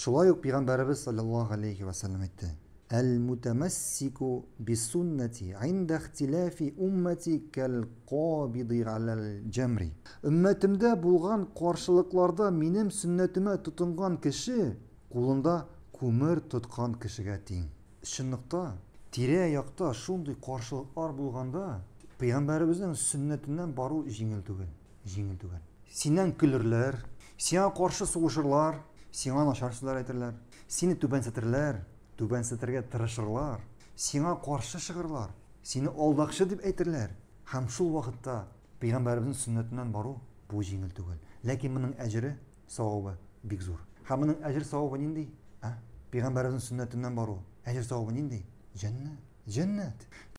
Шулай ук пайғамбарыбыз саллаллаху алейхи уассалам айтты: "Әл мутамассику би инда ихтилафи уммати кал қабиди алал джамри". Үмметімде болған қарсылықтарда менің сүннетіме тұтынған кіші қолында көмір тұтқан кішіге тең. Шындықта тере аяқта шундай қарсылықтар болғанда пайғамбарымыздың сүннетінен бару жеңіл түгел. Жеңіл түгел. Сенен күлірлер, сен қарсы соғышырлар, сиңа начарсыздар айтырлар сені түбәнсетерлер түбәнсетергә тырышырлар сиңа каршы шығырлар сине алдакчы деп әйтерлер, һәм шул вакытта пәйгамбәребезнең сүннәтеннән бару бу җиңел түгел ләкин моның әҗере савабы бик зур һәм моның әҗер савабы нинди ә бару әҗер савабы нинди җәннәт җәннәт